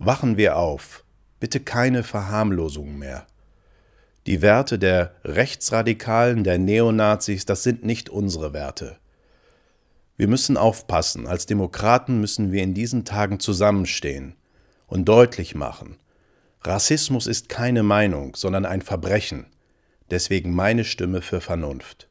Wachen wir auf, bitte keine Verharmlosung mehr. Die Werte der Rechtsradikalen, der Neonazis, das sind nicht unsere Werte. Wir müssen aufpassen, als Demokraten müssen wir in diesen Tagen zusammenstehen und deutlich machen, Rassismus ist keine Meinung, sondern ein Verbrechen, deswegen meine Stimme für Vernunft.